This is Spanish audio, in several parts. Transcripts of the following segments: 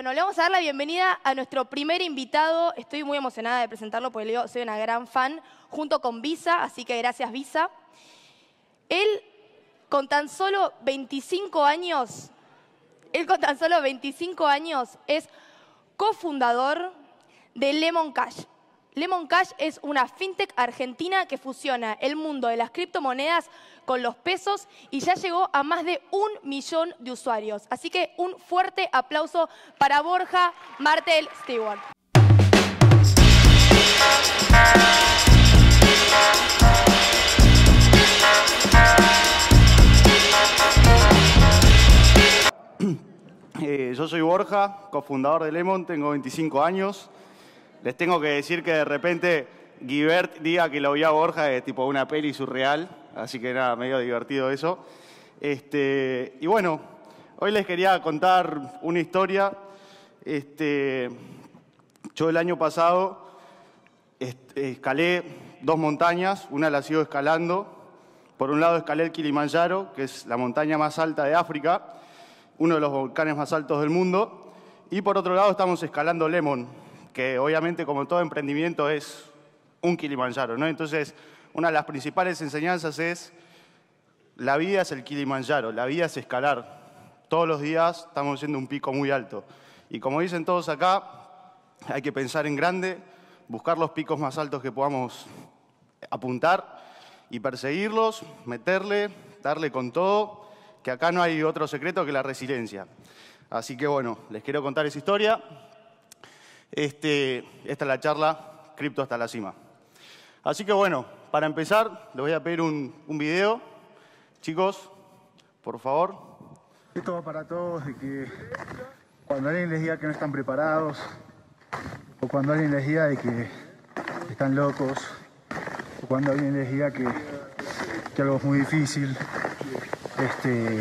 Bueno, le vamos a dar la bienvenida a nuestro primer invitado. Estoy muy emocionada de presentarlo porque yo soy una gran fan, junto con Visa, así que gracias Visa. Él, con tan solo 25 años, él con tan solo 25 años es cofundador de Lemon Cash. Lemon Cash es una fintech argentina que fusiona el mundo de las criptomonedas con los pesos y ya llegó a más de un millón de usuarios. Así que un fuerte aplauso para Borja Martel Stewart. Eh, yo soy Borja, cofundador de Lemon, tengo 25 años. Les tengo que decir que de repente Guibert diga que lo vio a Borja es tipo una peli surreal, así que nada, medio divertido eso. Este, y bueno, hoy les quería contar una historia. Este, yo el año pasado escalé dos montañas, una la sigo escalando. Por un lado escalé el Kilimanjaro, que es la montaña más alta de África, uno de los volcanes más altos del mundo. Y por otro lado estamos escalando Lemon, que obviamente como todo emprendimiento es un Kilimanjaro, ¿no? Entonces, una de las principales enseñanzas es la vida es el Kilimanjaro, la vida es escalar. Todos los días estamos haciendo un pico muy alto. Y como dicen todos acá, hay que pensar en grande, buscar los picos más altos que podamos apuntar y perseguirlos, meterle, darle con todo, que acá no hay otro secreto que la resiliencia. Así que bueno, les quiero contar esa historia. Este, esta es la charla Cripto hasta la cima. Así que bueno, para empezar, les voy a pedir un, video. Chicos, por favor. Esto va para todos de que cuando alguien les diga que no están preparados o cuando alguien les diga de que están locos o cuando alguien les diga que, algo es muy difícil este,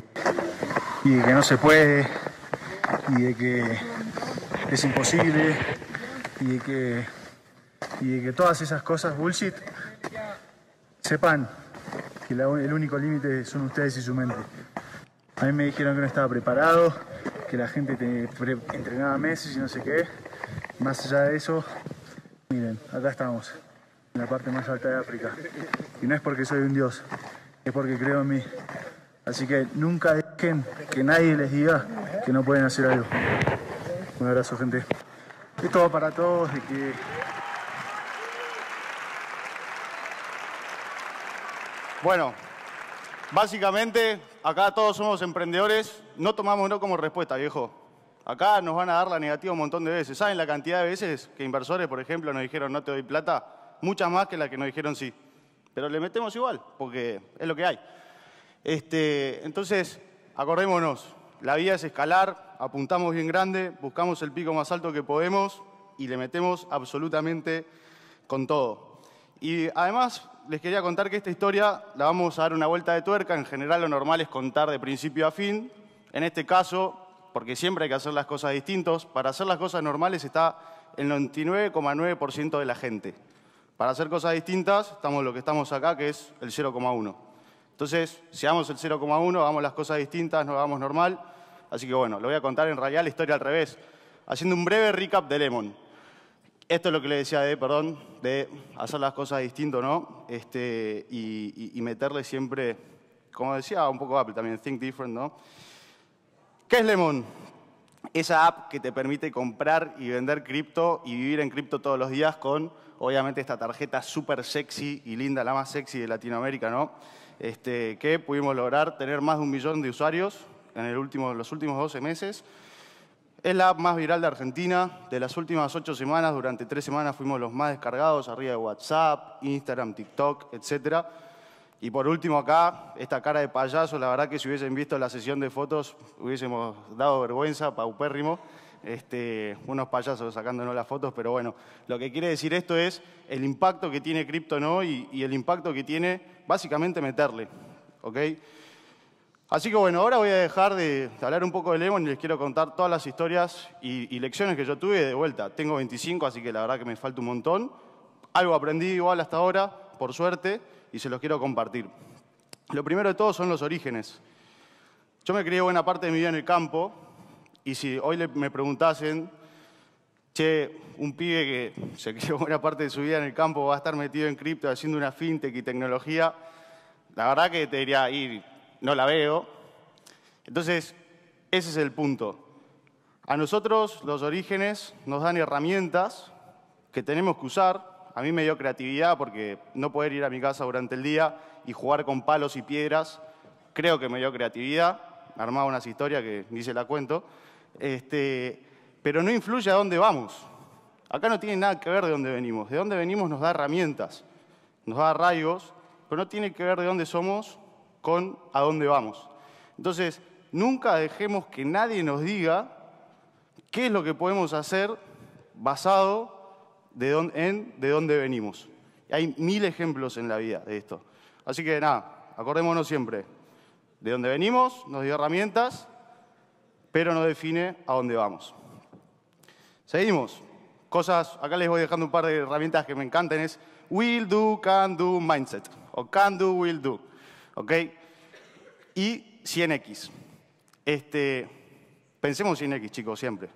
y que no se puede y de que es imposible y de que, y que todas esas cosas bullshit sepan que el único límite son ustedes y su mente. A mí me dijeron que no estaba preparado, que la gente te entrenaba meses y no sé qué. Más allá de eso, miren, acá estamos, en la parte más alta de África. Y no es porque soy un dios, es porque creo en mí. Así que nunca dejen que nadie les diga que no pueden hacer algo. Un abrazo, gente. Esto para todos y que Bueno, básicamente acá todos somos emprendedores, no tomamos no como respuesta, viejo. Acá nos van a dar la negativa un montón de veces. ¿Saben la cantidad de veces que inversores, por ejemplo, nos dijeron no te doy plata? Muchas más que las que nos dijeron sí. Pero le metemos igual, porque es lo que hay. Este, entonces, acordémonos, la vida es escalar, apuntamos bien grande, buscamos el pico más alto que podemos y le metemos absolutamente con todo. Y además les quería contar que esta historia la vamos a dar una vuelta de tuerca. En general lo normal es contar de principio a fin. En este caso, porque siempre hay que hacer las cosas distintos, para hacer las cosas normales está el 99,9% de la gente. Para hacer cosas distintas estamos lo que estamos acá, que es el 0,1%. Entonces, seamos el 0,1, hagamos las cosas distintas, no hagamos normal. Así que bueno, lo voy a contar en realidad la historia al revés, haciendo un breve recap de Lemon. Esto es lo que le decía de, perdón, de hacer las cosas distinto, ¿no? Este, y, meterle siempre, como decía un poco Apple también, think different, ¿no? ¿Qué es Lemon? Esa app que te permite comprar y vender cripto y vivir en cripto todos los días con, obviamente, esta tarjeta súper sexy y linda, la más sexy de Latinoamérica, ¿no? Este, que pudimos lograr tener más de un millón de usuarios en el último, los últimos 12 meses. Es la app más viral de Argentina. De las últimas ocho semanas, durante tres semanas fuimos los más descargados, arriba de WhatsApp, Instagram, TikTok, etc. Y por último acá, esta cara de payaso, la verdad que si hubiesen visto la sesión de fotos, hubiésemos dado vergüenza, paupérrimo. Este, unos payasos sacándonos las fotos, pero bueno, lo que quiere decir esto es el impacto que tiene cripto no y, el impacto que tiene básicamente meterle. ¿okay? Así que bueno, ahora voy a dejar de hablar un poco de Lemon y les quiero contar todas las historias y, lecciones que yo tuve de vuelta. Tengo 25, así que la verdad que me falta un montón. Algo aprendí igual hasta ahora, por suerte, y se los quiero compartir. Lo primero de todo son los orígenes. Yo me crié buena parte de mi vida en el campo y si hoy me preguntasen, che, un pibe que se crió buena parte de su vida en el campo va a estar metido en cripto haciendo una fintech y tecnología, la verdad que te diría, ir no la veo. Entonces, ese es el punto. A nosotros los orígenes nos dan herramientas que tenemos que usar. A mí me dio creatividad porque no poder ir a mi casa durante el día y jugar con palos y piedras, creo que me dio creatividad. Armaba unas historias que ni se la cuento. Este, pero no influye a dónde vamos. Acá no tiene nada que ver de dónde venimos. De dónde venimos nos da herramientas, nos da arraigos, pero no tiene que ver de dónde somos con a dónde vamos. Entonces, nunca dejemos que nadie nos diga qué es lo que podemos hacer basado de dónde, en de dónde venimos. Hay mil ejemplos en la vida de esto. Así que nada, acordémonos siempre, de dónde venimos, nos dio herramientas, pero no define a dónde vamos. Seguimos. Cosas, acá les voy dejando un par de herramientas que me encantan, es will do, can do, mindset, o can do, will do. ¿Ok? Y 100X. Este, pensemos 100X, chicos, siempre.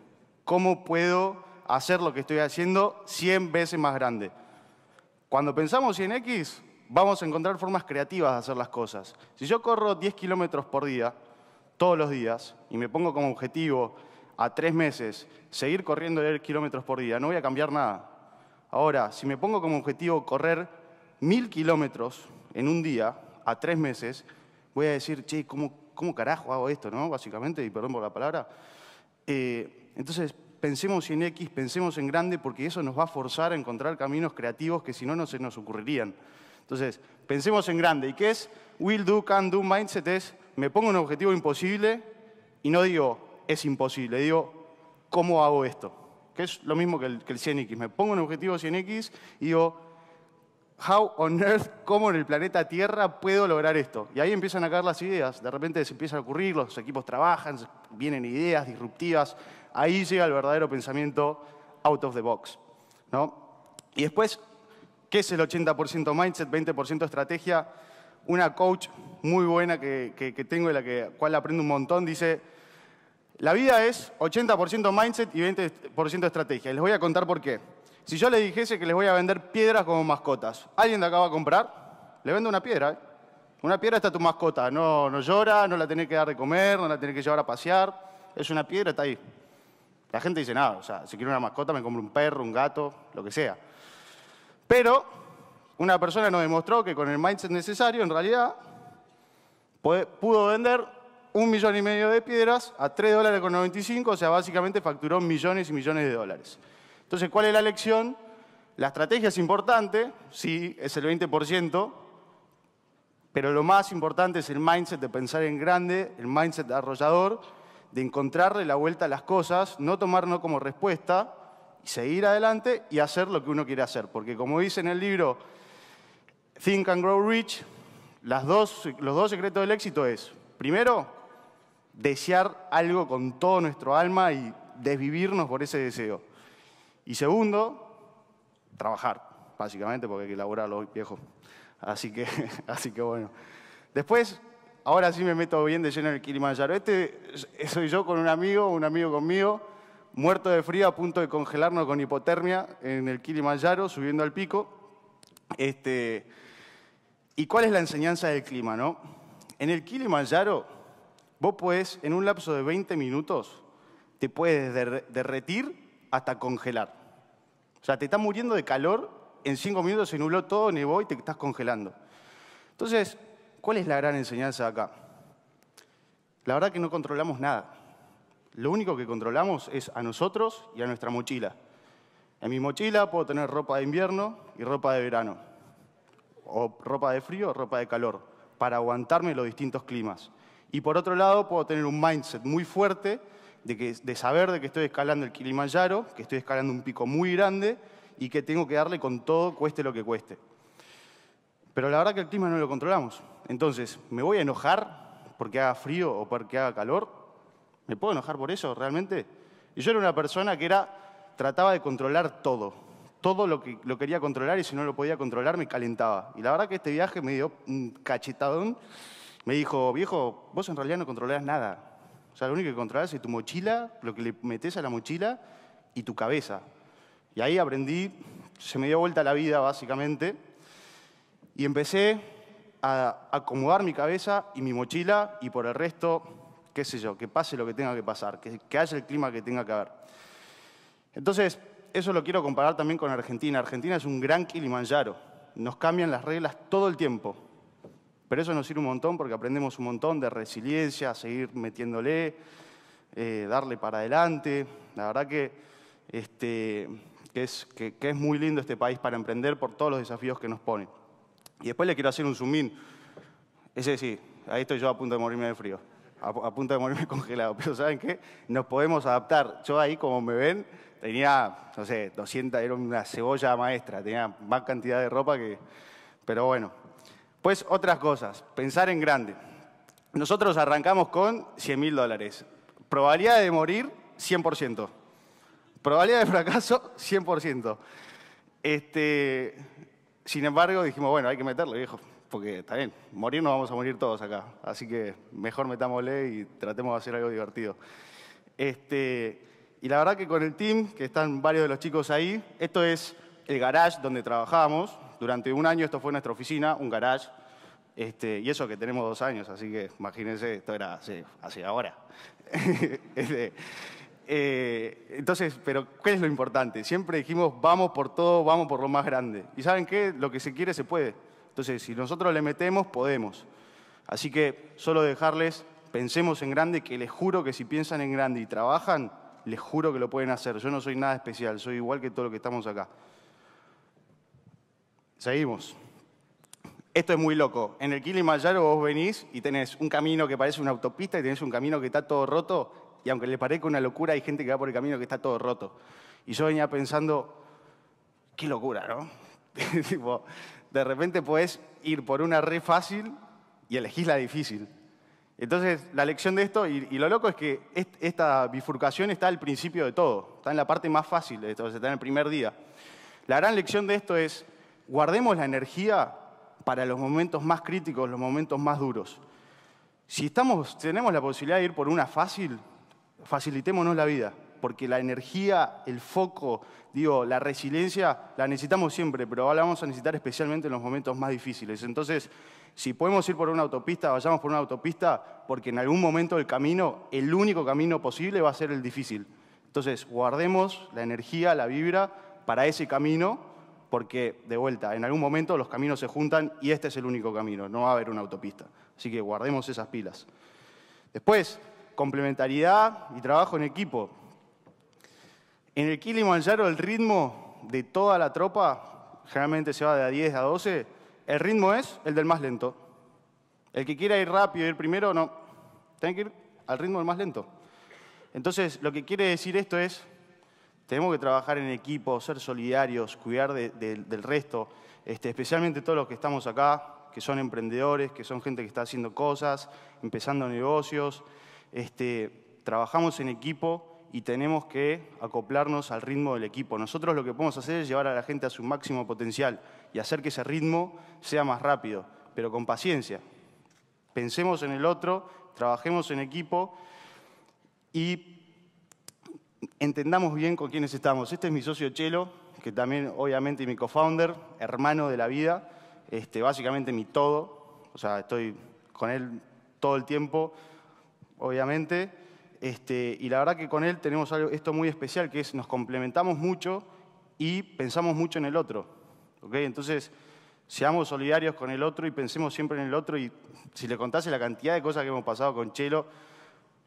¿Cómo puedo hacer lo que estoy haciendo 100 veces más grande? Cuando pensamos 100X, vamos a encontrar formas creativas de hacer las cosas. Si yo corro 10 kilómetros por día, todos los días, y me pongo como objetivo a tres meses seguir corriendo 10 kilómetros por día, no voy a cambiar nada. Ahora, si me pongo como objetivo correr mil kilómetros en un día, a tres meses, voy a decir, che, ¿cómo, cómo carajo hago esto, no? Básicamente, y perdón por la palabra. Eh, entonces, pensemos en X, pensemos en grande, porque eso nos va a forzar a encontrar caminos creativos que si no, no se nos ocurrirían. Entonces, pensemos en grande. ¿Y qué es? Will do, can do, mindset es, me pongo un objetivo imposible y no digo, es imposible, digo, ¿cómo hago esto? Que es lo mismo que el, que el 100X. Me pongo un objetivo 100X y digo, how on earth, cómo en el planeta Tierra puedo lograr esto. Y ahí empiezan a caer las ideas, de repente se empieza a ocurrir, los equipos trabajan, vienen ideas disruptivas, ahí llega el verdadero pensamiento out of the box. ¿no? Y después, ¿qué es el 80% mindset, 20% estrategia? Una coach muy buena que, tengo y la que, cual aprendo un montón dice, la vida es 80% mindset y 20% estrategia. les voy a contar por qué. Si yo le dijese que les voy a vender piedras como mascotas, ¿alguien de acá va a comprar? Le vendo una piedra. ¿eh? Una piedra está tu mascota. No, no llora, no la tenés que dar de comer, no la tenés que llevar a pasear. Es una piedra, está ahí. La gente dice, nada, o sea, si quiero una mascota me compro un perro, un gato, lo que sea. Pero una persona nos demostró que con el mindset necesario, en realidad, pudo vender un millón y medio de piedras a 3 dólares con 95, o sea, básicamente facturó millones y millones de dólares. Entonces, ¿cuál es la lección? La estrategia es importante, sí, es el 20%, pero lo más importante es el mindset de pensar en grande, el mindset arrollador, de encontrarle la vuelta a las cosas, no tomarnos como respuesta, y seguir adelante y hacer lo que uno quiere hacer. Porque como dice en el libro Think and Grow Rich, los dos secretos del éxito es, primero, desear algo con todo nuestro alma y desvivirnos por ese deseo. Y segundo, trabajar, básicamente, porque hay que laburar los viejos. Así que, así que bueno. Después, ahora sí me meto bien de lleno en el Kilimanjaro. Este soy yo con un amigo, un amigo conmigo, muerto de frío, a punto de congelarnos con hipotermia en el Kilimanjaro, subiendo al pico. Este, ¿Y cuál es la enseñanza del clima, no? En el Kilimanjaro, vos pues en un lapso de 20 minutos, te puedes derretir hasta congelar. O sea, te estás muriendo de calor, en cinco minutos se nubló todo, nevó y te estás congelando. Entonces, ¿cuál es la gran enseñanza acá? La verdad que no controlamos nada. Lo único que controlamos es a nosotros y a nuestra mochila. En mi mochila puedo tener ropa de invierno y ropa de verano. O ropa de frío, o ropa de calor, para aguantarme los distintos climas. Y por otro lado, puedo tener un mindset muy fuerte de, saber de que estoy escalando el Kilimanjaro, que estoy escalando un pico muy grande y que tengo que darle con todo, cueste lo que cueste. Pero la verdad que el clima no lo controlamos. Entonces, ¿me voy a enojar porque haga frío o porque haga calor? ¿Me puedo enojar por eso realmente? Y yo era una persona que era, trataba de controlar todo. Todo lo que lo quería controlar y si no lo podía controlar me calentaba. Y la verdad que este viaje me dio un cachetadón. Me dijo, viejo, vos en realidad no controlás nada. O sea, lo único que controlas es tu mochila, lo que le metes a la mochila y tu cabeza. Y ahí aprendí, se me dio vuelta la vida básicamente, y empecé a acomodar mi cabeza y mi mochila y por el resto, qué sé yo, que pase lo que tenga que pasar, que, que haya el clima que tenga que haber. Entonces, eso lo quiero comparar también con Argentina. Argentina es un gran Kilimanjaro. Nos cambian las reglas todo el tiempo. Pero eso nos sirve un montón porque aprendemos un montón de resiliencia, seguir metiéndole, eh, darle para adelante. La verdad este, que, que, es, muy lindo este país para emprender por todos los desafíos que nos ponen. Y después le quiero hacer un zoom in. decir sí, ahí estoy yo a punto de morirme de frío, a, a punto de morirme congelado. Pero ¿saben qué? Nos podemos adaptar. Yo ahí, como me ven, tenía, no sé, 200, era una cebolla maestra, tenía más cantidad de ropa que... Pero bueno, pues otras cosas, pensar en grande. Nosotros arrancamos con 100 mil dólares. Probabilidad de morir, 100%. Probabilidad de fracaso, 100%. Este, sin embargo, dijimos, bueno, hay que meterle, viejo, porque está bien, morir no vamos a morir todos acá. Así que mejor metámosle y tratemos de hacer algo divertido. Este, y la verdad que con el team, que están varios de los chicos ahí, esto es el garage donde trabajábamos. Durante un año esto fue nuestra oficina, un garage. Este, y eso que tenemos dos años, así que imagínense, esto era hace, ahora. Este, eh, entonces, pero ¿qué es lo importante? Siempre dijimos, vamos por todo, vamos por lo más grande. ¿Y saben qué? Lo que se quiere se puede. Entonces, si nosotros le metemos, podemos. Así que solo dejarles, pensemos en grande, que les juro que si piensan en grande y trabajan, les juro que lo pueden hacer. Yo no soy nada especial, soy igual que todo lo que estamos acá. Seguimos. Esto es muy loco. En el Kilimanjaro vos venís y tenés un camino que parece una autopista y tenés un camino que está todo roto. Y aunque le parezca una locura, hay gente que va por el camino que está todo roto. Y yo venía pensando, qué locura, ¿no? de repente podés ir por una red fácil y elegís la difícil. Entonces, la lección de esto, y, y, lo loco es que esta bifurcación está al principio de todo, está en la parte más fácil de esto, está en el primer día. La gran lección de esto es, guardemos la energía para los momentos más críticos, los momentos más duros. Si tenemos la posibilidad de ir por una fácil, facilitémonos la vida, porque la energía, el foco, digo, la resiliencia, la necesitamos siempre, pero la vamos a necesitar especialmente en los momentos más difíciles. Entonces, si podemos ir por una autopista, vayamos por una autopista, porque en algún momento del camino, el único camino posible va a ser el difícil. Entonces, guardemos la energía, la vibra para ese camino porque de vuelta, en algún momento los caminos se juntan y este es el único camino, no va a haber una autopista. Así que guardemos esas pilas. Después, complementariedad y trabajo en equipo. En el Kilimanjaro el ritmo de toda la tropa, generalmente se va de a 10 a 12, el ritmo es el del más lento. El que quiera ir rápido, ir primero, no. Tiene que ir al ritmo del más lento. Entonces, lo que quiere decir esto es, tenemos que trabajar en equipo, ser solidarios, cuidar del resto, este, especialmente todos los que estamos acá, que son emprendedores, que son gente que está haciendo cosas, empezando negocios. Este, trabajamos en equipo y tenemos que acoplarnos al ritmo del equipo. Nosotros lo que podemos hacer es llevar a la gente a su máximo potencial y hacer que ese ritmo sea más rápido, pero con paciencia. Pensemos en el otro, trabajemos en equipo y entendamos bien con quiénes estamos. Este es mi socio Chelo, que también obviamente mi co-founder, hermano de la vida, este, básicamente mi todo, o sea, estoy con él todo el tiempo, obviamente, este, y la verdad que con él tenemos algo, esto muy especial, que es nos complementamos mucho y pensamos mucho en el otro. ¿okay? Entonces, seamos solidarios con el otro y pensemos siempre en el otro, y si le contase la cantidad de cosas que hemos pasado con Chelo,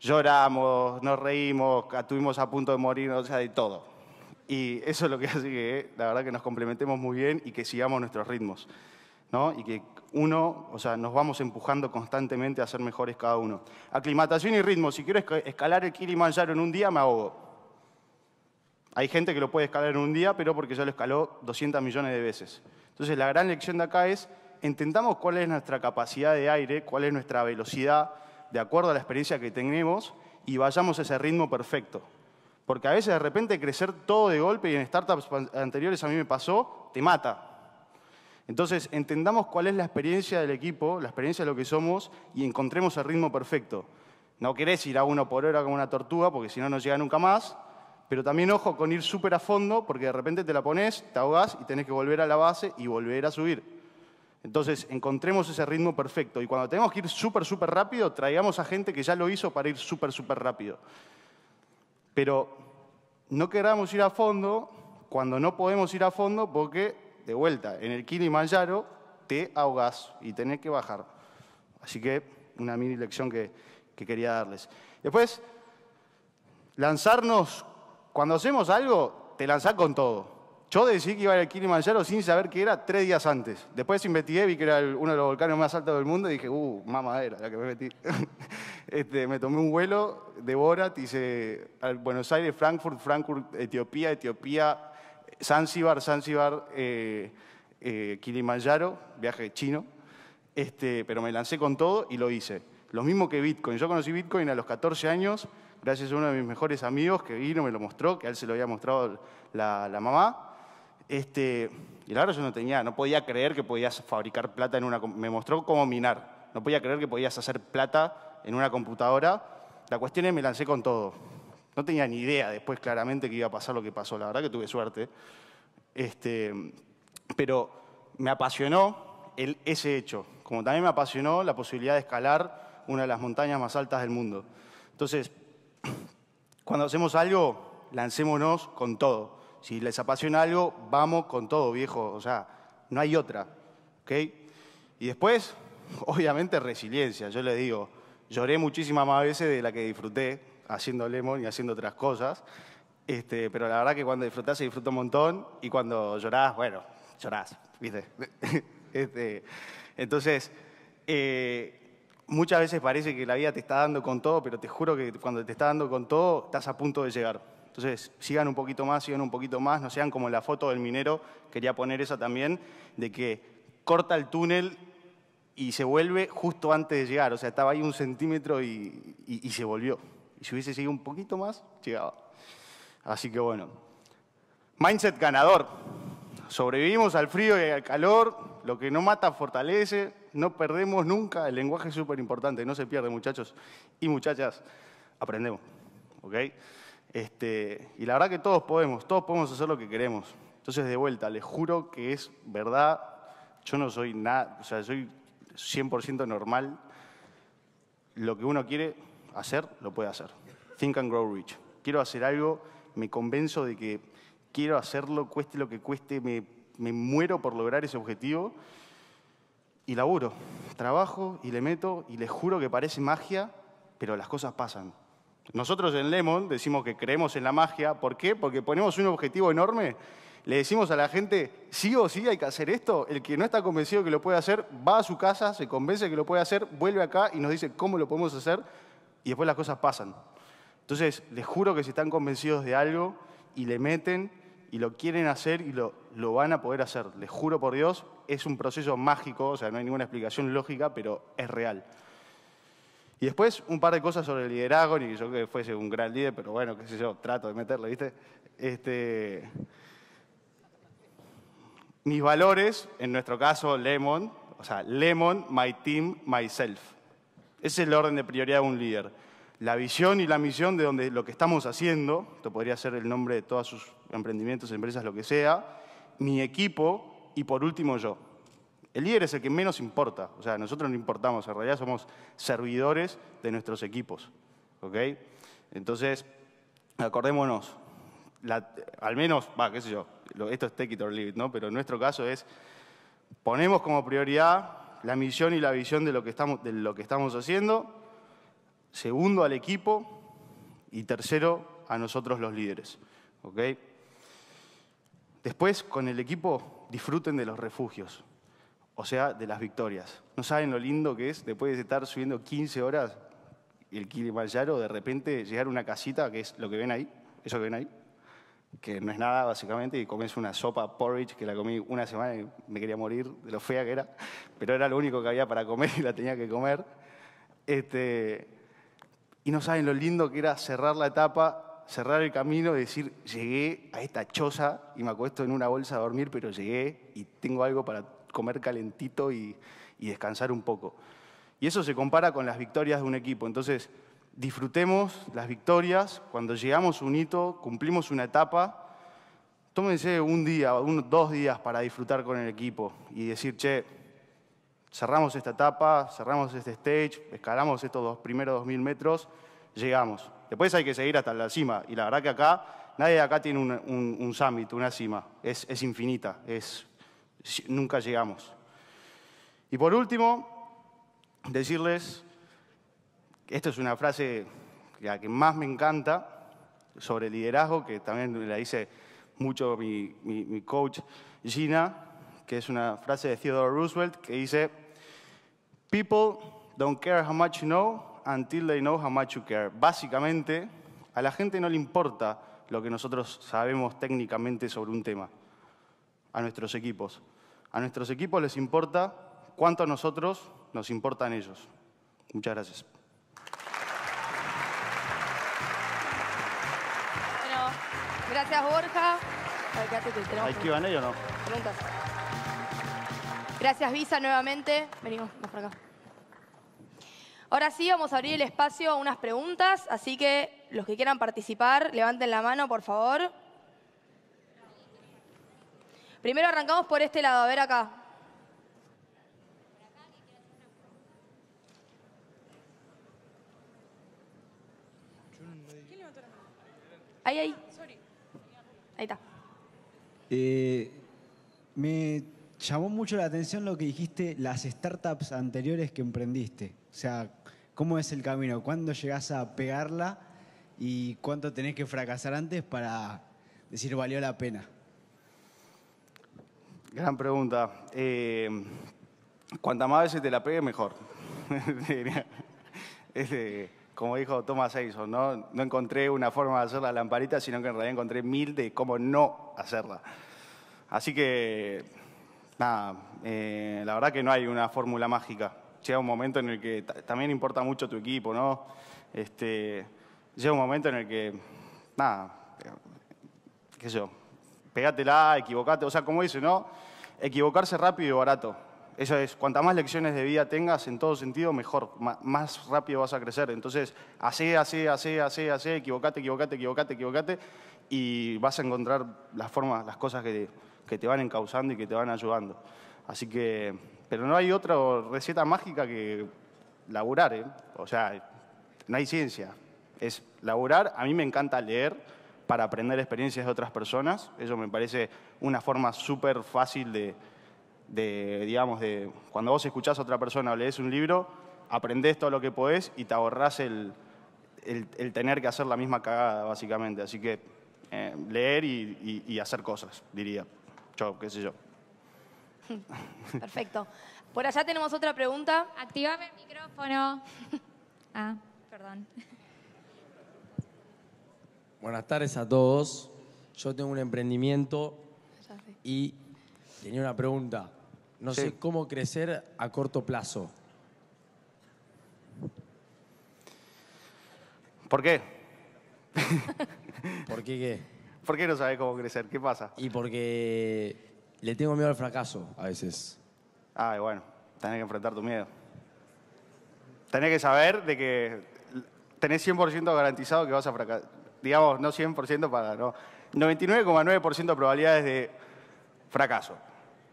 Lloramos, nos reímos, estuvimos a punto de morir, o sea, de todo. Y eso es lo que hace que, eh, la verdad, que nos complementemos muy bien y que sigamos nuestros ritmos. ¿no? Y que uno, o sea, nos vamos empujando constantemente a ser mejores cada uno. Aclimatación y ritmo. Si quiero escalar el Kilimanjaro en un día, me ahogo. Hay gente que lo puede escalar en un día, pero porque ya lo escaló 200 millones de veces. Entonces, la gran lección de acá es, intentamos cuál es nuestra capacidad de aire, cuál es nuestra velocidad, de acuerdo a la experiencia que tenemos y vayamos ese ritmo perfecto. Porque a veces de repente crecer todo de golpe y en startups anteriores a mí me pasó, te mata. Entonces, entendamos cuál es la experiencia del equipo, la experiencia de lo que somos y encontremos el ritmo perfecto. No querés ir a uno por hora como una tortuga, porque si no, no llega nunca más. Pero también ojo con ir súper a fondo, porque de repente te la pones, te ahogás y tenés que volver a la base y volver a subir. Entonces, encontremos ese ritmo perfecto. Y cuando tenemos que ir súper, súper rápido, traigamos a gente que ya lo hizo para ir súper, súper rápido. Pero no queramos ir a fondo cuando no podemos ir a fondo porque, de vuelta, en el Kilimanjaro te ahogás y tenés que bajar. Así que una mini lección que, quería darles. Después, lanzarnos, cuando hacemos algo, te lanzás con todo. Yo decidí que iba a ir al Kilimanjaro sin saber qué era tres días antes. Después investigué, vi que era uno de los volcanes más altos del mundo y dije, uh, mamadera, la que me metí. este, me tomé un vuelo de Borat, hice al Buenos Aires, Frankfurt, Frankfurt, Etiopía, Etiopía, Zanzibar, Zanzibar, eh, eh, Kilimanjaro, viaje chino. Este, pero me lancé con todo y lo hice. Lo mismo que Bitcoin. Yo conocí Bitcoin a los 14 años, gracias a uno de mis mejores amigos que vino, me lo mostró, que a él se lo había mostrado la, la mamá este, y la yo no tenía, no podía creer que podías fabricar plata en una... Me mostró cómo minar. No podía creer que podías hacer plata en una computadora. La cuestión es me lancé con todo. No tenía ni idea después claramente que iba a pasar lo que pasó. La verdad que tuve suerte. Este, pero me apasionó ese hecho. Como también me apasionó la posibilidad de escalar una de las montañas más altas del mundo. Entonces, cuando hacemos algo, lancémonos con todo. Si les apasiona algo, vamos con todo, viejo. O sea, no hay otra. ¿ok? Y después, obviamente, resiliencia. Yo le digo, lloré muchísimas más veces de la que disfruté haciendo Lemon y haciendo otras cosas. Este, pero la verdad que cuando disfrutás se un montón y cuando llorás, bueno, llorás, ¿viste? Este, entonces, eh, muchas veces parece que la vida te está dando con todo, pero te juro que cuando te está dando con todo, estás a punto de llegar. Entonces, sigan un poquito más, sigan un poquito más, no sean como la foto del minero, quería poner esa también, de que corta el túnel y se vuelve justo antes de llegar, o sea, estaba ahí un centímetro y, se volvió. Y si hubiese seguido un poquito más, llegaba. Así que bueno, mindset ganador. Sobrevivimos al frío y al calor, lo que no mata fortalece, no perdemos nunca, el lenguaje es súper importante, no se pierde muchachos y muchachas, aprendemos. ¿ok? Este, y la verdad que todos podemos, todos podemos hacer lo que queremos. Entonces, de vuelta, les juro que es verdad, yo no soy nada, o sea, soy 100% normal. Lo que uno quiere hacer, lo puede hacer. Think and grow rich. Quiero hacer algo, me convenzo de que quiero hacerlo, cueste lo que cueste, me, me muero por lograr ese objetivo y laburo. Trabajo y le meto y les juro que parece magia, pero las cosas pasan. Nosotros en Lemon decimos que creemos en la magia. ¿Por qué? Porque ponemos un objetivo enorme. Le decimos a la gente, sí o sí hay que hacer esto. El que no está convencido que lo puede hacer, va a su casa, se convence que lo puede hacer, vuelve acá y nos dice cómo lo podemos hacer. Y después las cosas pasan. Entonces, les juro que si están convencidos de algo y le meten y lo quieren hacer y lo, lo van a poder hacer. Les juro por Dios, es un proceso mágico, o sea, no hay ninguna explicación lógica, pero es real. Y después un par de cosas sobre el liderazgo, ni que yo que fuese un gran líder, pero bueno, qué sé yo, trato de meterle, ¿viste? Este, mis valores, en nuestro caso, Lemon, o sea, Lemon, my team, myself. Ese es el orden de prioridad de un líder. La visión y la misión de donde lo que estamos haciendo, esto podría ser el nombre de todos sus emprendimientos, empresas, lo que sea, mi equipo y por último yo. El líder es el que menos importa, o sea, nosotros no importamos, en realidad somos servidores de nuestros equipos. ¿ok? Entonces, acordémonos, al menos, va, qué sé yo, esto es take it or leave ¿no? pero en nuestro caso es, ponemos como prioridad la misión y la visión de lo que estamos, de lo que estamos haciendo, segundo al equipo y tercero a nosotros los líderes. ¿ok? Después, con el equipo, disfruten de los refugios o sea, de las victorias. ¿No saben lo lindo que es después de estar subiendo 15 horas el Kilimanjaro, de repente llegar a una casita, que es lo que ven ahí, eso que ven ahí, que no es nada básicamente, y comes una sopa porridge que la comí una semana y me quería morir de lo fea que era, pero era lo único que había para comer y la tenía que comer. Este, y no saben lo lindo que era cerrar la etapa, cerrar el camino y decir, llegué a esta choza y me acuesto en una bolsa a dormir, pero llegué y tengo algo para comer calentito y, descansar un poco. Y eso se compara con las victorias de un equipo. Entonces, disfrutemos las victorias, cuando llegamos a un hito, cumplimos una etapa, tómense un día, dos días para disfrutar con el equipo y decir, che, cerramos esta etapa, cerramos este stage, escalamos estos dos, primeros 2.000 metros, llegamos. Después hay que seguir hasta la cima y la verdad que acá, nadie de acá tiene un, summit, una cima, es, es infinita, es nunca llegamos. Y por último, decirles, esta es una frase la que más me encanta sobre liderazgo, que también la dice mucho mi, coach Gina, que es una frase de Theodore Roosevelt, que dice, People don't care how much you know until they know how much you care. Básicamente, a la gente no le importa lo que nosotros sabemos técnicamente sobre un tema a nuestros equipos. A nuestros equipos les importa cuánto a nosotros nos importan ellos. Muchas gracias. Bueno, gracias Borja. Ay, ellos o no? Gracias Visa nuevamente. Venimos, vamos para acá. Ahora sí, vamos a abrir el espacio a unas preguntas, así que los que quieran participar, levanten la mano, por favor. Primero arrancamos por este lado, a ver acá. Ahí, ahí. Ahí está. Eh, me llamó mucho la atención lo que dijiste, las startups anteriores que emprendiste. O sea, ¿cómo es el camino? ¿Cuándo llegás a pegarla y cuánto tenés que fracasar antes para decir valió la pena? Gran pregunta. Eh, cuanta más veces te la pegue, mejor. Este, como dijo Thomas Edison, ¿no? no encontré una forma de hacer la lamparita, sino que en realidad encontré mil de cómo no hacerla. Así que, nada, eh, la verdad que no hay una fórmula mágica. Llega un momento en el que también importa mucho tu equipo, ¿no? Este, llega un momento en el que, nada, eh, qué sé yo, pégatela, equivocate, o sea, como dice, ¿no? Equivocarse rápido y barato. Eso es, cuanta más lecciones de vida tengas en todo sentido, mejor, más rápido vas a crecer. Entonces, así así así así así equivocate, equivocate, equivocate, equivocate, y vas a encontrar las formas, las cosas que te, que te van encauzando y que te van ayudando. Así que, pero no hay otra receta mágica que laburar, ¿eh? O sea, no hay ciencia. Es laburar, a mí me encanta leer, para aprender experiencias de otras personas. Eso me parece una forma súper fácil de, digamos, de cuando vos escuchás a otra persona o lees un libro, aprendés todo lo que podés y te ahorrás el, tener que hacer la misma cagada, básicamente. Así que eh, leer y, y, hacer cosas, diría. Yo, qué sé yo. Perfecto. Por allá tenemos otra pregunta. Activame el micrófono. ah, perdón. Buenas tardes a todos. Yo tengo un emprendimiento y tenía una pregunta. No sé cómo crecer a corto plazo. ¿Por qué? ¿Por qué qué? ¿Por qué no sabe cómo crecer? ¿Qué pasa? Y porque le tengo miedo al fracaso a veces. Ah, bueno, tenés que enfrentar tu miedo. Tenés que saber de que tenés 100% garantizado que vas a fracasar digamos, no 100% para, no, 99,9% de probabilidades de fracaso.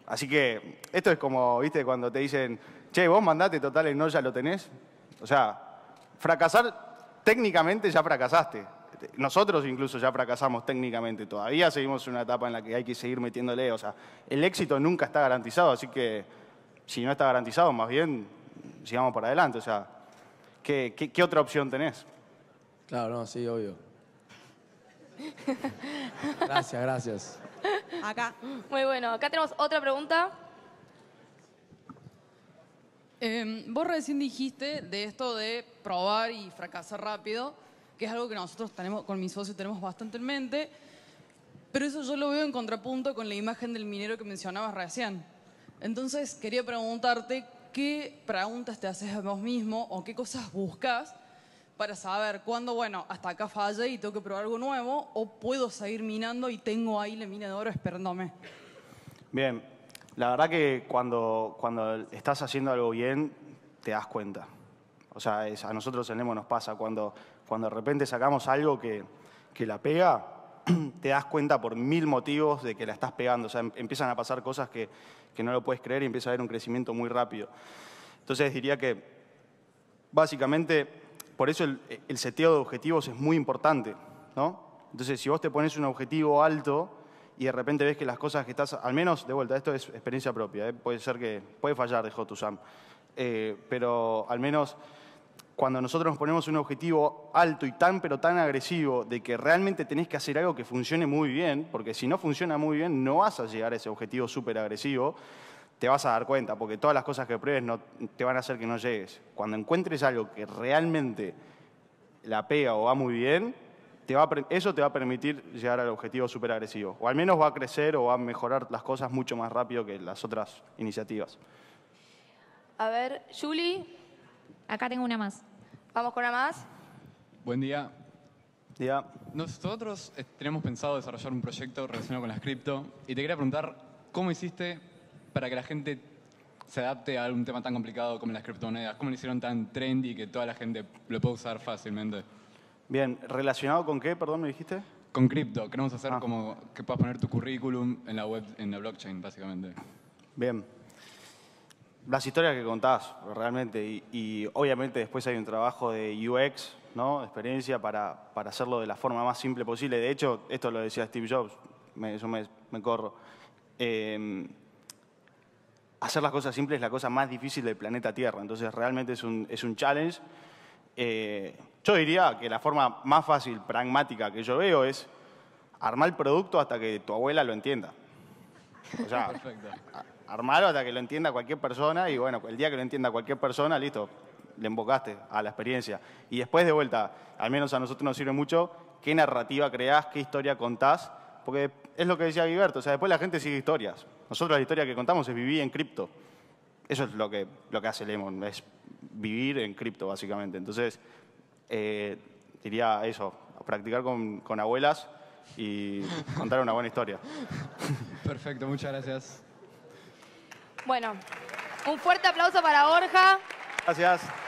Así que esto es como, viste, cuando te dicen, che, vos mandate, total, el no ya lo tenés. O sea, fracasar técnicamente ya fracasaste. Nosotros incluso ya fracasamos técnicamente, todavía seguimos en una etapa en la que hay que seguir metiéndole. O sea, el éxito nunca está garantizado, así que si no está garantizado, más bien sigamos para adelante. O sea, ¿qué, qué otra opción tenés? Claro, no, sí, obvio. Gracias, gracias. Acá. Muy bueno, acá tenemos otra pregunta. Em, vos recién dijiste de esto de probar y fracasar rápido, que es algo que nosotros tenemos, con mis socios tenemos bastante en mente, pero eso yo lo veo en contrapunto con la imagen del minero que mencionabas recién. Entonces quería preguntarte qué preguntas te haces a vos mismo o qué cosas buscas para saber cuándo, bueno, hasta acá fallé y tengo que probar algo nuevo, o puedo seguir minando y tengo ahí la mina de oro esperándome. Bien, la verdad que cuando, cuando estás haciendo algo bien, te das cuenta. O sea, a nosotros en Lemo nos pasa, cuando, cuando de repente sacamos algo que, que la pega, te das cuenta por mil motivos de que la estás pegando. O sea, em, empiezan a pasar cosas que, que no lo puedes creer y empieza a haber un crecimiento muy rápido. Entonces diría que básicamente por eso el, seteo de objetivos es muy importante. ¿no? Entonces, si vos te pones un objetivo alto y de repente ves que las cosas que estás, al menos de vuelta, esto es experiencia propia, ¿eh? puede ser que, puede fallar, dejó tu Sam, eh, pero al menos cuando nosotros nos ponemos un objetivo alto y tan, pero tan agresivo, de que realmente tenés que hacer algo que funcione muy bien, porque si no funciona muy bien, no vas a llegar a ese objetivo súper agresivo, te vas a dar cuenta, porque todas las cosas que pruebes no, te van a hacer que no llegues. Cuando encuentres algo que realmente la pega o va muy bien, eso te va a permitir llegar al objetivo súper agresivo. O al menos va a crecer o va a mejorar las cosas mucho más rápido que las otras iniciativas. A ver, Julie. Acá tengo una más. Vamos con una más. Buen día. ya Nosotros eh, tenemos pensado desarrollar un proyecto relacionado con las cripto y te quería preguntar, ¿cómo hiciste para que la gente se adapte a un tema tan complicado como las criptomonedas? ¿Cómo lo hicieron tan trendy que toda la gente lo puede usar fácilmente? Bien, ¿relacionado con qué, perdón, me dijiste? Con cripto, queremos hacer ah. como que puedas poner tu currículum en la web, en la blockchain, básicamente. Bien. Las historias que contás, realmente, y, obviamente después hay un trabajo de UX, ¿no? experiencia para, hacerlo de la forma más simple posible. De hecho, esto lo decía Steve Jobs, yo me, corro. Eh, hacer las cosas simples es la cosa más difícil del planeta Tierra. Entonces, realmente es un, es un challenge. Eh, yo diría que la forma más fácil, pragmática que yo veo es armar el producto hasta que tu abuela lo entienda. O sea, armarlo hasta que lo entienda cualquier persona y bueno, el día que lo entienda cualquier persona, listo, le embocaste a la experiencia. Y después de vuelta, al menos a nosotros nos sirve mucho, qué narrativa creás, qué historia contás porque es lo que decía Gilberto, o sea, después la gente sigue historias. Nosotros la historia que contamos es vivir en cripto. Eso es lo que, lo que hace Lemon, es vivir en cripto, básicamente. Entonces, eh, diría eso, practicar con, con abuelas y contar una buena historia. Perfecto, muchas gracias. Bueno, un fuerte aplauso para Borja. Gracias.